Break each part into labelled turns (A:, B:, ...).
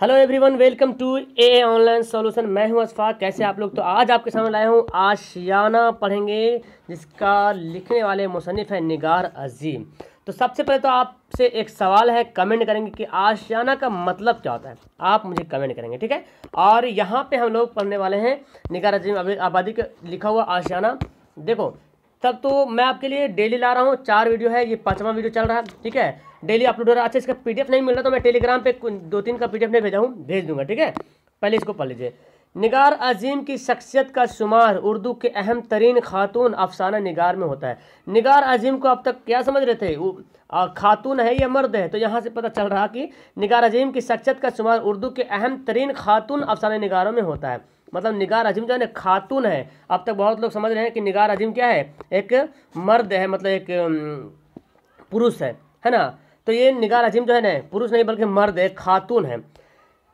A: hello everyone welcome to a online solution मैं हूं अशफाक कैसे आप लोग तो आज आपके सामने लाया हूं आशियाना पढ़ेंगे जिसका लिखने वाले मुसनफ़ हैं निगार अजीम तो सबसे पहले तो आपसे एक सवाल है कमेंट करेंगे कि आशियाना का मतलब क्या होता है आप मुझे कमेंट करेंगे ठीक है और यहाँ पे हम लोग पढ़ने वाले हैं निगार अजीम आबादी का लिखा हुआ आशियाना देखो तब तो मैं आपके लिए डेली ला रहा हूँ चार वीडियो है ये पाँचवा वीडियो चल रहा है ठीक है डेली अपलोड हो रहा है अच्छा इसका पीडीएफ नहीं मिल रहा तो मैं टेलीग्राम पे दो तीन का पीडीएफ नहीं भेजा हूँ भेज दूंगा ठीक है पहले इसको पढ़ लीजिए निगार अजीम की शख्सियत का शुमार उर्दू के अहम तरीन खातून अफसाना निगार में होता है निगार अजीम को अब तक क्या समझ रहे थे खातून है या मर्द है तो यहाँ से पता चल रहा कि निगार अजीम की शख्सियत का शुमार उर्दू के अहम तरीन खातून अफसाना निगारों में होता है मतलब निगार अजीम जो है ना खातून है अब तक बहुत लोग समझ रहे हैं कि निगार अजीम क्या है एक मर्द है मतलब एक पुरुष है है ना तो ये निगार अजीम जो है ना पुरुष नहीं बल्कि मर्द है खातून है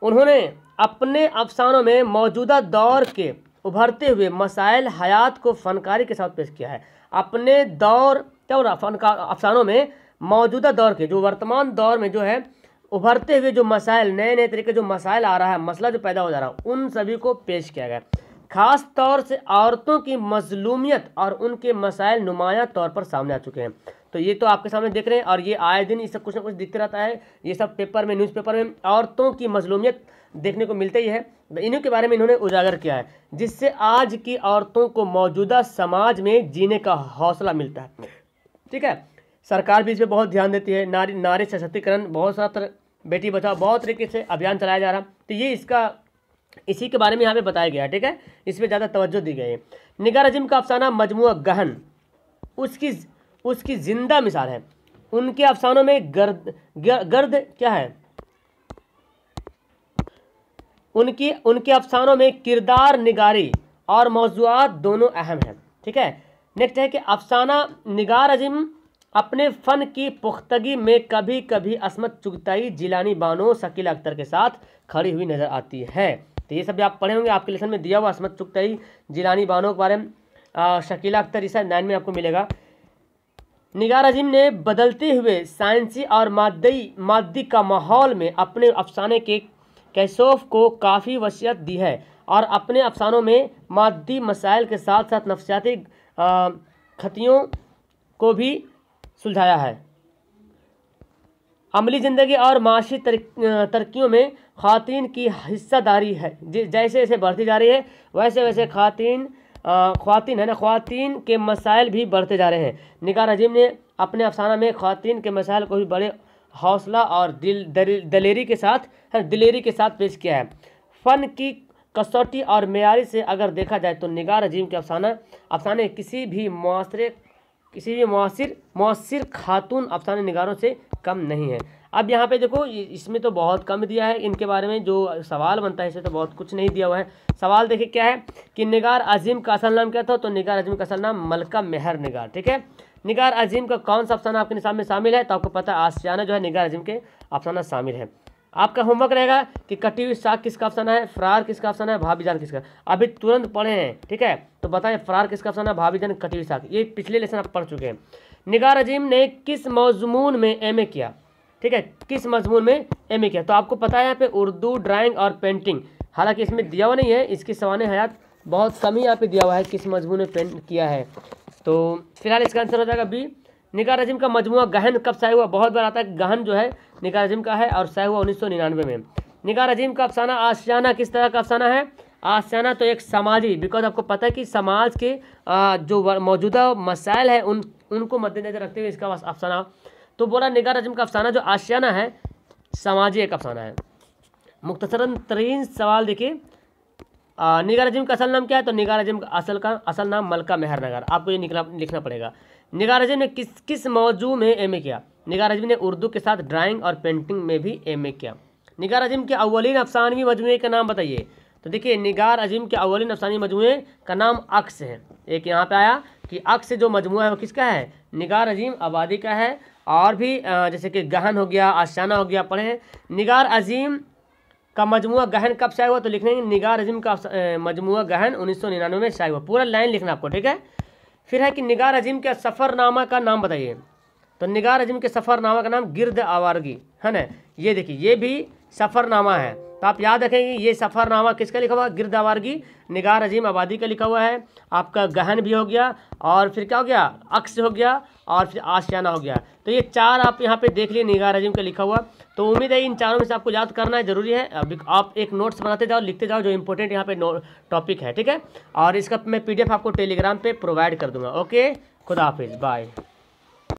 A: उन्होंने अपने अफसानों में मौजूदा दौर के उभरते हुए मसाइल हयात को फनकारी के साथ पेश किया है अपने दौर क्या रहा फनकार अफसानों में मौजूदा दौर के जो वर्तमान दौर में जो है उभरते हुए जो मसाइल नए नए तरीके जो मसाइल आ रहा है मसला जो पैदा हो जा रहा है उन सभी को पेश किया गया खास तौर से औरतों की मजलूमियत और उनके मसाइल नुमाया तौर पर सामने आ चुके हैं तो ये तो आपके सामने देख रहे हैं और ये आए दिन ये सब कुछ ना कुछ दिखते रहता है ये सब पेपर में न्यूज़पेपर में औरतों की मजलूमियत देखने को मिलती ही है तो इन्हीं के बारे में इन्होंने उजागर किया है जिससे आज की औरतों को मौजूदा समाज में जीने का हौसला मिलता है ठीक है सरकार भी इस पर बहुत ध्यान देती है नारी नारी सशक्तिकरण बहुत सारा बेटी बचाओ बहुत तरीके से अभियान चलाया जा रहा तो ये इसका इसी के बारे में यहाँ पे बताया गया ठीक है इस पर ज़्यादा तवज्जो दी गई है निगार अजीम का अफसाना मजमू गहन उसकी उसकी ज़िंदा मिसाल है उनके अफसानों में गर्द गर्द क्या है उनकी उनके अफसानों में किरदार निगारी और मौजूद दोनों अहम हैं ठीक है नेक्स्ट है कि अफसाना निगार अजिम अपने फ़न की पुख्तगी में कभी कभी असमत चुगताई जिलानी बानो शकील अख्तर के साथ खड़ी हुई नज़र आती है तो ये सब आप पढ़े होंगे आपके लेसन में दिया हुआ असमत चुगताई जिलानी बानो के बारे में शकीला अख्तर इस नाइन में आपको मिलेगा निगार अजीम ने बदलते हुए साइंसी और मादी मादी का माहौल में अपने अफसाने के कैसोफ को काफ़ी वसीयत दी है और अपने अफसानों में मादी मसाइल के साथ साथ नफसियाती खतियों को भी सुलझाया है अमली ज़िंदगी और माशी तरक्कीों में खातन की हिस्सादारी है जैसे जैसे बढ़ती जा रही है वैसे वैसे खातन खातिन है ना खातिन के मसाइल भी बढ़ते जा रहे हैं निगार नजीम ने अपने अफसाना में खातिन के मसाइल को भी बड़े हौसला और दिल दलेरी के साथ दिलेरी के साथ पेश किया है फ़न की कसौटी और मैारी से अगर देखा जाए तो निगार अजीम के अफसाना अफसाने किसी भी मुआरे किसी भी मुसर मौसर खातून अफसाने निगारों से कम नहीं है अब यहाँ पे देखो इसमें तो बहुत कम दिया है इनके बारे में जो सवाल बनता है इसे तो बहुत कुछ नहीं दिया हुआ है सवाल देखिए क्या है कि निगार अजीम का असल नाम क्या था तो निगार अजीम का असल नाम मलका मेहर निगार ठीक है निगार अजीम का कौन सा अफसाना आपके निशान में शामिल है तो आपको पता है आसियाना जो है निगार अजीम के अफसाना शामिल है आपका होमवर्क रहेगा कि कटी हुई साग किसका ऑप्शन है फरार किसका ऑप्शन है भाभीजान किसका अभी तुरंत पढ़े हैं ठीक है तो बताएं फरार किसका ऑप्शन है भाभीजान कटी हुई साग ये पिछले लेसन आप पढ़ चुके हैं निगार अजीम ने किस मौजमून में एम किया ठीक है किस मजमून में एम ए किया तो आपको पता है यहाँ पे उर्दू ड्राइंग और पेंटिंग हालांकि इसमें दिया हुआ नहीं है इसकी सवान हयात बहुत कम ही यहाँ पे दिया हुआ है किस मजमून में पेंट किया है तो फिलहाल इसका आंसर हो जाएगा बी निकार रजिम का मजमू गहन कब शाये हुआ बहुत बार आता है गहन जो है निकार रजिम का है और शाये हुआ उन्नीस में निकार रजीम का अफसाना आशियाना किस तरह का अफसाना है आशियाना तो एक समाजी बिकॉज आपको पता है कि समाज के जो मौजूदा मसाइल है उन उनको मद्देनजर रखते हुए इसका अफसाना तो बोला निगार अजम का अफसाना जो आशियाना है समाजी एक अफसाना है मुख्तसरन तरीन सवाल देखिए निगार अजम का असल नाम क्या है तो निगार अजम का असल का असल नाम मलका मेहर नगर आपको ये निकला लिखना पड़ेगा निगार अजम ने किस किस मौजू में एम किया निगार अजम ने उर्दू के साथ ड्राइंग और पेंटिंग में भी एम किया निगार अजम के अवलिन अफसानवी मजमू का नाम बताइए तो देखिए निगार अजीम के अवलिन अफसानी मजमू का नाम अक्स है एक यहाँ पे आया कि अक्स जो मजमू है वो किसका है निगार अजीम आबादी का है और भी जैसे कि गहन हो गया आशाना हो गया पढ़ें निगार अजीम का मजमू गहन कब शाये हुआ तो लिख लेंगे निगार अजीम का मजमू गहन उन्नीस सौ निन्यानवे में शाये हुआ पूरा लाइन लिखना आपको ठीक है फिर है कि निगार अजीम के सफ़रनामा का नाम बताइए तो निगार अजीम के सफ़रनामा का नाम गिरद आवारगी है ना ये देखिए ये भी सफ़रनामा है तो आप याद रखेंगे ये सफ़रनामा किसका लिखा हुआ गिरदावार की निगार अजीम आबादी का लिखा हुआ है आपका गहन भी हो गया और फिर क्या हो गया अक्स हो गया और फिर आशियाना हो गया तो ये चार आप यहाँ पे देख लिए निगार अजीम का लिखा हुआ तो उम्मीद है इन चारों में से आपको याद करना है जरूरी है अभी आप एक नोट्स बनाते जाओ लिखते जाओ जो इम्पोर्टेंट यहाँ पे टॉपिक है ठीक है और इसका मैं पी आपको टेलीग्राम पर प्रोवाइड कर दूँगा ओके खुदा हाफिज़ बाय